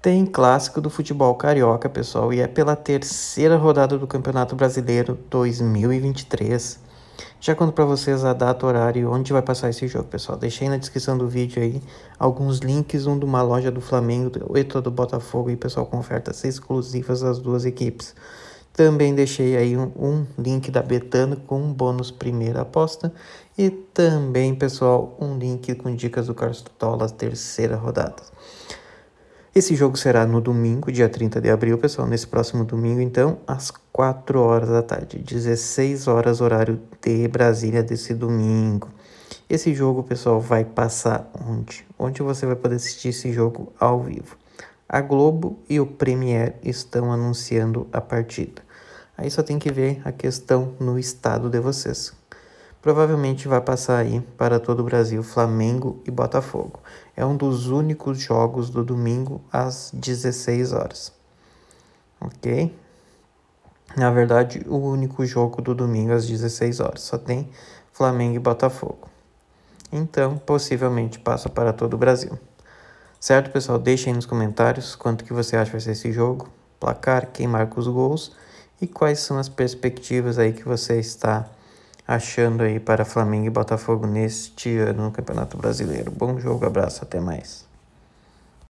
Tem clássico do futebol carioca, pessoal, e é pela terceira rodada do Campeonato Brasileiro 2023. Já conto para vocês a data, horário e onde vai passar esse jogo, pessoal. Deixei na descrição do vídeo aí alguns links, um de uma loja do Flamengo e outro do Botafogo, e pessoal, com ofertas exclusivas às duas equipes. Também deixei aí um, um link da Betano com um bônus primeira aposta e também, pessoal, um link com dicas do Carstola terceira rodada. Esse jogo será no domingo, dia 30 de abril, pessoal, nesse próximo domingo, então, às 4 horas da tarde, 16 horas horário de Brasília desse domingo. Esse jogo, pessoal, vai passar onde? Onde você vai poder assistir esse jogo ao vivo? A Globo e o Premier estão anunciando a partida. Aí só tem que ver a questão no estado de vocês provavelmente vai passar aí para todo o Brasil Flamengo e Botafogo. É um dos únicos jogos do domingo às 16 horas. OK? Na verdade, o único jogo do domingo às 16 horas, só tem Flamengo e Botafogo. Então, possivelmente passa para todo o Brasil. Certo, pessoal? Deixem nos comentários quanto que você acha vai ser esse jogo, placar, quem marca os gols e quais são as perspectivas aí que você está achando aí para Flamengo e Botafogo neste ano no Campeonato Brasileiro. Bom jogo, abraço, até mais.